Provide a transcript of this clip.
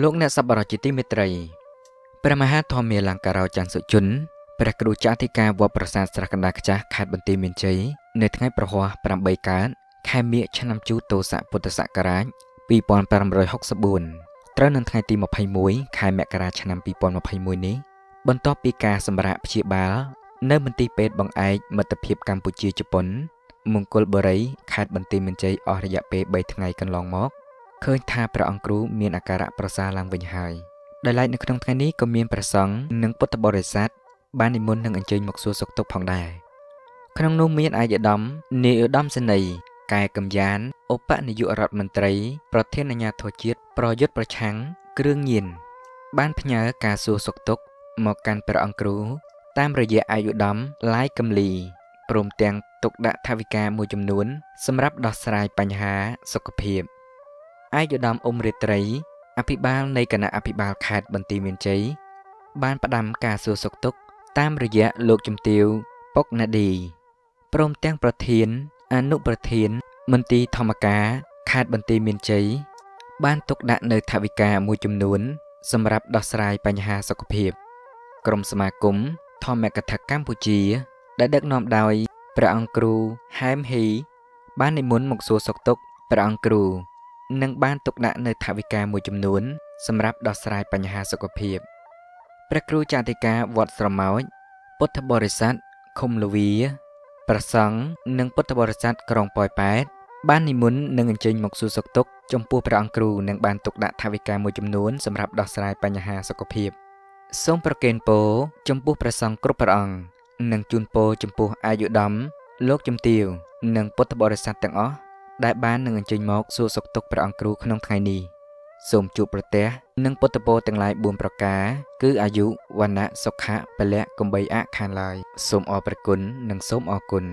លោកអ្នកសប្បុរសជាទីមេត្រីព្រះមហា ធម្មាលង្ការោច័ន្ទសុជុនព្រះគ្រូចៅអធិការវត្តប្រាសាទស្រះកណ្ដាលខ្ចាស់ខេត្តបន្ទាយមានជ័យនៅថ្ងៃប្រហោះ8កើតខែមិញឆ្នាំជូតោស័កពុទ្ធសករាជ2564ត្រូវនឹងថ្ងៃទី21ខែមករា ឆ្នាំ2021នេះបន្ទាប់ពីការសម្រាកព្យាបាលនៅមន្ទីរពេទ្យបង្អែកមិត្តភាពកម្ពុជាជប៉ុន មង្គលបុរីខេត្តបន្ទាយមានជ័យអស់រយៈពេល3ថ្ងៃកន្លងមកឃើញថាព្រះអង្គគ្រូមានអាការៈប្រសាឡើងវិញហើយដោយឡែកនៅក្នុងថ្ងៃនេះក៏មានព្រះសង្ឃនិងពុទ្ធបរិស័ទបាននិមន្តនឹងអញ្ជើញមកសួរសុខទុក្ខផងដែរក្នុងនោះមានអាយដាមនាយឧត្តមសេនីយ៍កែកំយ៉ានឧបនាយករដ្ឋមន្ត្រីប្រធានអាជ្ញាធរជាតិប្រយុទ្ធប្រឆាំងគ្រឿងញៀនបានផ្ញើការសួរសុខទុក្ខមកកាន់ព្រះអង្គគ្រូតាមរយៈអាយឧត្តមឡាយកំលីព្រមទាំងទុកដាក់ថវិកាមួយចំនួន សម្រាប់ដោះស្រាយបញ្ហាសុខភាពឯកឧត្តមអ៊ុំរិត្រី អភិបាលនៃគណៈអភិបាលខេត្តបន្ទាយមានជ័យបានផ្ដាំការសួរសុខទុក្ខតាមរយៈលោកជំទាវប៉ុកណាឌីព្រមទាំងប្រធានអនុប្រធានមន្ទីរធម្មការខេត្តបន្ទាយមានជ័យបានទុកដាក់នៅថវិកាមួយចំនួន សម្រាប់ដោះស្រាយបញ្ហាសុខភាព ក្រមសមាគមធម្មកថាកម្ពុជា ដែលដឹកនាំដោយព្រះអង្គគ្រូហែមហ៊ីបាននិមន្តមកសួរសុខទុក្ខព្រះអង្គគ្រូនិងបានទុកដាក់នៅថវិកាមួយចំនួន សម្រាប់ដោះស្រាយបញ្ហាសុខភាពព្រះគ្រូចាតិកាវត្តស្រមោចពុទ្ធបរិស័ទឃុំលវីប្រសង់និង ពុទ្ធបរិស័ទក្រុងប៉ោយប៉ែត បាននិមន្តនិងអញ្ជើញមកសួរសុខទុក្ខចំពោះព្រះអង្គគ្រូនិងបានទុកដាក់ថវិកាមួយចំនួនសម្រាប់ដោះស្រាយបញ្ហាសុខភាពសូមប្រគេនពរចំពោះព្រះសង្ឃគ្រប់ព្រះអង្គនិងជូនពរចំពោះអាយុដំលោកជំទាវនិងពុទ្ធបរិស័ទទាំងអស់ដែលបាននឹងអញ្ជើញមកសួរសុខទុក្ខព្រះអង្គគ្រូក្នុងថ្ងៃនេះសូមជួបប្រទះនិងពុទ្ធពរទាំងឡាយ4ប្រការ គឺអាយុវណ្ណៈសុខៈពលៈកំបីអខានឡើយសូមអរព្រគុណនិងសូមអរគុណ